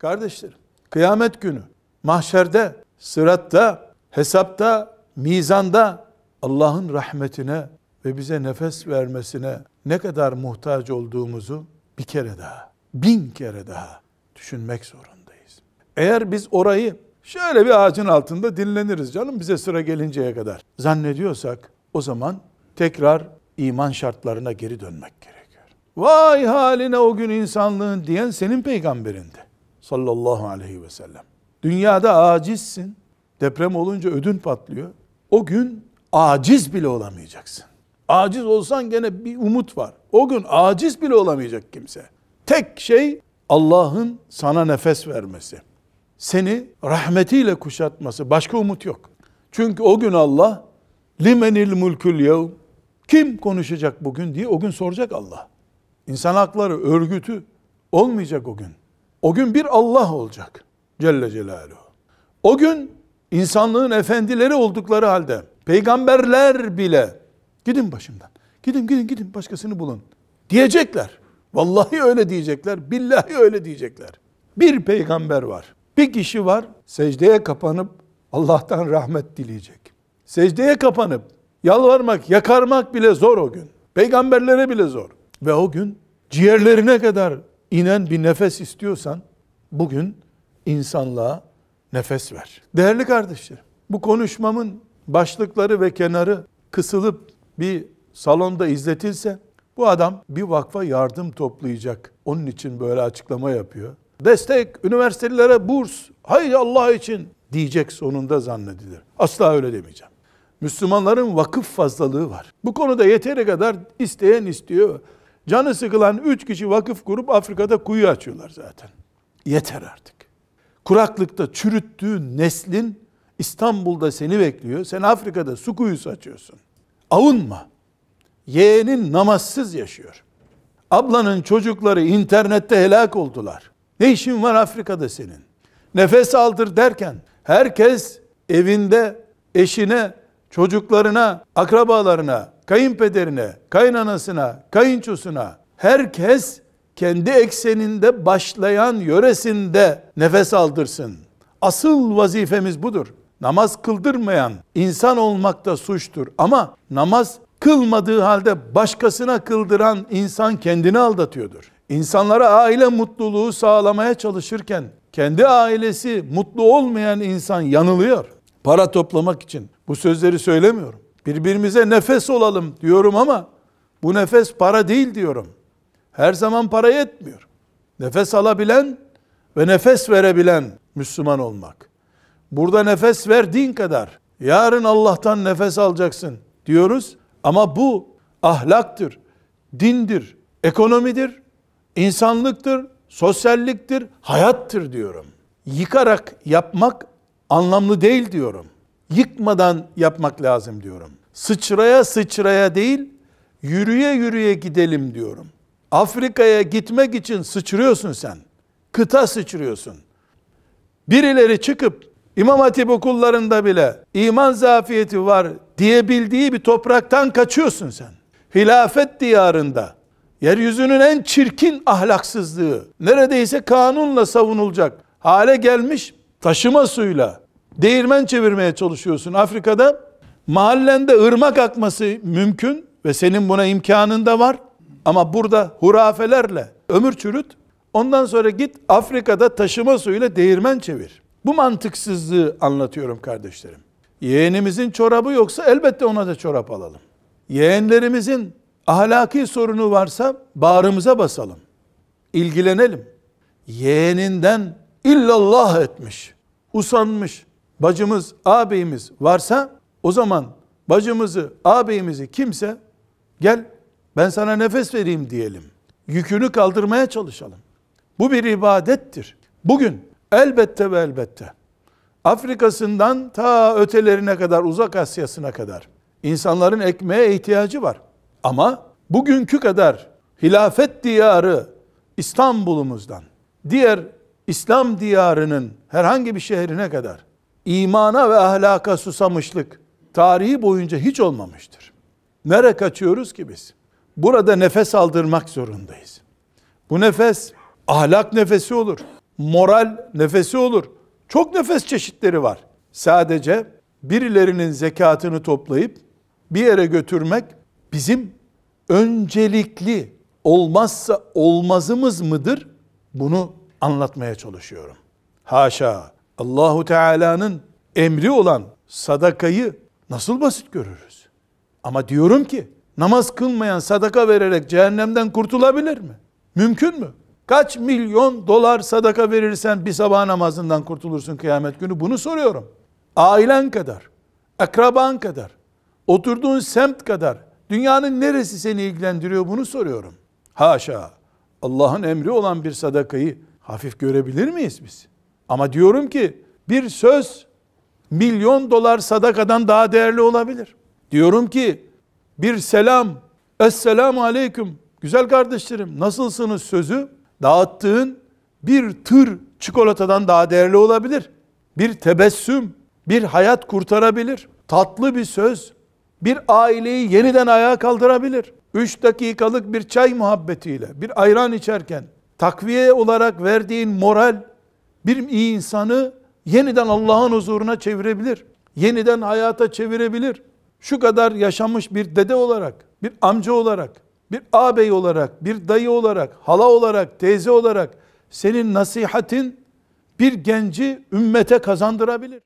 Kardeşlerim, kıyamet günü, mahşerde, sıratta, hesapta, mizanda Allah'ın rahmetine ve bize nefes vermesine ne kadar muhtaç olduğumuzu bir kere daha, bin kere daha düşünmek zorundayız. Eğer biz orayı şöyle bir ağacın altında dinleniriz canım bize sıra gelinceye kadar zannediyorsak o zaman tekrar iman şartlarına geri dönmek gerekiyor. Vay haline o gün insanlığın diyen senin peygamberindir sallallahu aleyhi ve sellem. Dünyada acizsin. Deprem olunca ödün patlıyor. O gün aciz bile olamayacaksın. Aciz olsan gene bir umut var. O gün aciz bile olamayacak kimse. Tek şey Allah'ın sana nefes vermesi. Seni rahmetiyle kuşatması. Başka umut yok. Çünkü o gün Allah limenil mulkül yevm kim konuşacak bugün diye o gün soracak Allah. İnsan hakları örgütü olmayacak o gün. O gün bir Allah olacak. Celle Celaluhu. O gün insanlığın efendileri oldukları halde peygamberler bile gidin başımdan. Gidin gidin gidin başkasını bulun. Diyecekler. Vallahi öyle diyecekler. Billahi öyle diyecekler. Bir peygamber var. Bir kişi var secdeye kapanıp Allah'tan rahmet dileyecek. Secdeye kapanıp yalvarmak, yakarmak bile zor o gün. Peygamberlere bile zor. Ve o gün ciğerlerine kadar inen bir nefes istiyorsan bugün insanlığa nefes ver. Değerli kardeşlerim, bu konuşmamın başlıkları ve kenarı kısılıp bir salonda izletilse bu adam bir vakfa yardım toplayacak. Onun için böyle açıklama yapıyor. Destek, üniversitelere burs, hayır Allah için diyecek sonunda zannedilir. Asla öyle demeyeceğim. Müslümanların vakıf fazlalığı var. Bu konuda yeteri kadar isteyen istiyor. Canı sıkılan üç kişi vakıf kurup Afrika'da kuyu açıyorlar zaten. Yeter artık. Kuraklıkta çürüttüğün neslin İstanbul'da seni bekliyor. Sen Afrika'da su kuyusu açıyorsun. Avunma. Yeğenin namazsız yaşıyor. Ablanın çocukları internette helak oldular. Ne işin var Afrika'da senin? Nefes aldır derken herkes evinde eşine, çocuklarına, akrabalarına kayınpederine, kayınanasına, kayınçosuna herkes kendi ekseninde başlayan yöresinde nefes aldırsın. Asıl vazifemiz budur. Namaz kıldırmayan insan olmak da suçtur ama namaz kılmadığı halde başkasına kıldıran insan kendini aldatıyordur. İnsanlara aile mutluluğu sağlamaya çalışırken kendi ailesi mutlu olmayan insan yanılıyor. Para toplamak için bu sözleri söylemiyorum. Birbirimize nefes olalım diyorum ama bu nefes para değil diyorum. Her zaman para yetmiyor. Nefes alabilen ve nefes verebilen Müslüman olmak. Burada nefes verdiğin kadar yarın Allah'tan nefes alacaksın diyoruz ama bu ahlaktır, dindir, ekonomidir, insanlıktır, sosyalliktir, hayattır diyorum. Yıkarak yapmak anlamlı değil diyorum yıkmadan yapmak lazım diyorum. Sıçraya sıçraya değil, yürüye yürüye gidelim diyorum. Afrika'ya gitmek için sıçrıyorsun sen. Kıta sıçrıyorsun. Birileri çıkıp İmam Hatip okullarında bile iman zafiyeti var diyebildiği bir topraktan kaçıyorsun sen. Hilafet diyarında yeryüzünün en çirkin ahlaksızlığı neredeyse kanunla savunulacak hale gelmiş taşıma suyla değirmen çevirmeye çalışıyorsun. Afrika'da mahallende ırmak akması mümkün ve senin buna imkanın da var. Ama burada hurafelerle ömür çürüt. Ondan sonra git Afrika'da taşıma suyuyla değirmen çevir. Bu mantıksızlığı anlatıyorum kardeşlerim. Yeğenimizin çorabı yoksa elbette ona da çorap alalım. Yeğenlerimizin ahlaki sorunu varsa bağrımıza basalım. İlgilenelim. Yeğeninden illallah etmiş, usanmış, bacımız, ağabeyimiz varsa o zaman bacımızı, ağabeyimizi kimse gel ben sana nefes vereyim diyelim. Yükünü kaldırmaya çalışalım. Bu bir ibadettir. Bugün elbette ve elbette Afrika'sından ta ötelerine kadar, uzak Asya'sına kadar insanların ekmeğe ihtiyacı var. Ama bugünkü kadar hilafet diyarı İstanbul'umuzdan, diğer İslam diyarının herhangi bir şehrine kadar imana ve ahlaka susamışlık tarihi boyunca hiç olmamıştır. Nere kaçıyoruz ki biz? Burada nefes aldırmak zorundayız. Bu nefes ahlak nefesi olur. Moral nefesi olur. Çok nefes çeşitleri var. Sadece birilerinin zekatını toplayıp bir yere götürmek bizim öncelikli olmazsa olmazımız mıdır? Bunu anlatmaya çalışıyorum. Haşa. Allahu Teala'nın emri olan sadakayı nasıl basit görürüz? Ama diyorum ki namaz kılmayan sadaka vererek cehennemden kurtulabilir mi? Mümkün mü? Kaç milyon dolar sadaka verirsen bir sabah namazından kurtulursun kıyamet günü? Bunu soruyorum. Ailen kadar, akraban kadar, oturduğun semt kadar, dünyanın neresi seni ilgilendiriyor bunu soruyorum. Haşa, Allah'ın emri olan bir sadakayı hafif görebilir miyiz biz? Ama diyorum ki bir söz milyon dolar sadakadan daha değerli olabilir. Diyorum ki bir selam, Esselamu Aleyküm, güzel kardeşlerim nasılsınız sözü dağıttığın bir tır çikolatadan daha değerli olabilir. Bir tebessüm, bir hayat kurtarabilir. Tatlı bir söz, bir aileyi yeniden ayağa kaldırabilir. Üç dakikalık bir çay muhabbetiyle, bir ayran içerken, takviye olarak verdiğin moral, bir iyi insanı yeniden Allah'ın huzuruna çevirebilir. Yeniden hayata çevirebilir. Şu kadar yaşamış bir dede olarak, bir amca olarak, bir ağabey olarak, bir dayı olarak, hala olarak, teyze olarak senin nasihatin bir genci ümmete kazandırabilir.